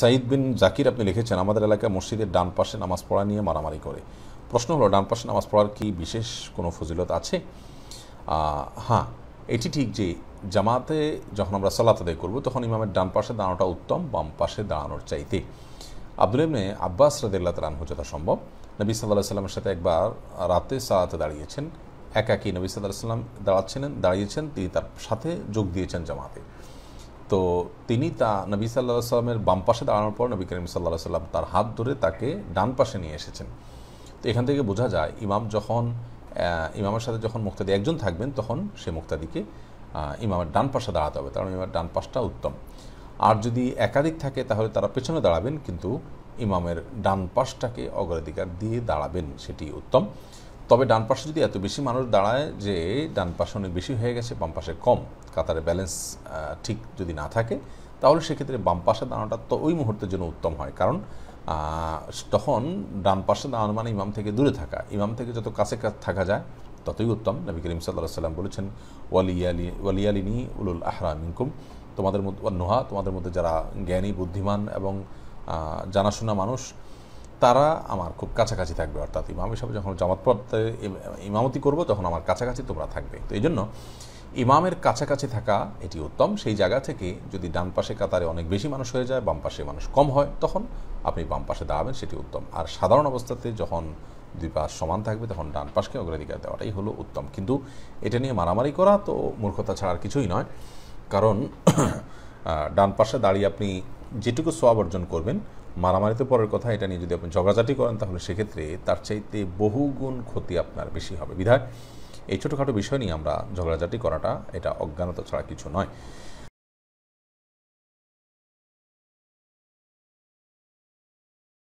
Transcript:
সাইদ বিন জাকির আপনি লিখেছেন আমাদের এলাকায় মসজিদের ডান পাশে নামাজ পড়া নিয়ে মারামারি করে প্রশ্ন হলো ডান পাশে নামাজ পড়ার কি বিশেষ কোনো ফজিলত আছে হ্যাঁ এটি ঠিক যে জামাতে যখন আমরা সালাত আদায় করবো তখন ইমামের ডান পাশে দাঁড়ানোটা উত্তম বাম পাশে দাঁড়ানোর চাইতে আব্দুল ইমনে আব্বাস রাদিল্লা তালান যথা সম্ভব নবী সাল্লাহ সাল্লামের সাথে একবার রাতে সালাতে দাঁড়িয়েছেন একাকি নবী সাল্লাহ সাল্লাম দাঁড়াচ্ছিলেন দাঁড়িয়েছেন তিনি তার সাথে যোগ দিয়েছেন জামাতে তো তিনি তা নবী সাল্লাহ সাল্লামের বাম পাশে দাঁড়ানোর পর নবী করিম সাল্লাহ সাল্লাম তার হাত ধরে তাকে ডান পাশে নিয়ে এসেছেন তো এখান থেকে বোঝা যায় ইমাম যখন ইমামের সাথে যখন মুক্তাদি একজন থাকবেন তখন সে মুক্তাদিকে ইমামের ডান পাশে দাঁড়াতে হবে কারণ ইমামের ডান পাশটা উত্তম আর যদি একাধিক থাকে তাহলে তারা পেছনে দাঁড়াবেন কিন্তু ইমামের ডান পাশটাকে অগ্রাধিকার দিয়ে দাঁড়াবেন সেটি উত্তম তবে ডান পাশে যদি এত বেশি মানুষ দাঁড়ায় যে ডান পাশে অনেক বেশি হয়ে গেছে বাম পাশে কম কাতারে ব্যালেন্স ঠিক যদি না থাকে তাহলে সেক্ষেত্রে বাম পাশে দাঁড়ানোটা তো ওই মুহূর্তের জন্য উত্তম হয় কারণ তখন ডান পাশে দাঁড়ানো মানে ইমাম থেকে দূরে থাকা ইমাম থেকে যত কাছে থাকা যায় ততই উত্তম নবী করিম সাল্লাহ সাল্লাম বলেছেন ওয়ালিয়ালি ওয়ালিয়ালিনী উলুল আহরাম ইনকুম তোমাদের মধ্যে নোহা তোমাদের মধ্যে যারা জ্ঞানী বুদ্ধিমান এবং জানাশোনা মানুষ তারা আমার খুব কাছাকাছি থাকবে অর্থাৎ ইমাম হিসাবে যখন জামাত পড়তে ইমামতি করব তখন আমার কাছাকাছি তোমরা থাকবে তো এই জন্য ইমামের কাছাকাছি থাকা এটি উত্তম সেই জায়গা থেকে যদি ডান পাশে কাতারে অনেক বেশি মানুষ হয়ে যায় বাম পাশে মানুষ কম হয় তখন আপনি বাম পাশে দাঁড়াবেন সেটি উত্তম আর সাধারণ অবস্থাতে যখন দুই পাশ সমান থাকবে তখন ডান পাশকে অগ্রাধিকার দেওয়াটাই হলো উত্তম কিন্তু এটা নিয়ে মারামারি করা তো মূর্খতা ছাড়ার কিছুই নয় কারণ ডান পাশে দাঁড়িয়ে আপনি যেটুকু সব অর্জন করবেন মারামারিতে পরের কথা এটা নিয়ে যদি আপনি ঝগড়াঝাটি করেন তাহলে সেক্ষেত্রে তার চাইতে বহুগুণ ক্ষতি আপনার বেশি হবে বিধায় এই ছোটোখাটো বিষয় নিয়ে আমরা ঝগড়াঝাটি করাটা এটা অজ্ঞানতা ছাড়া কিছু নয়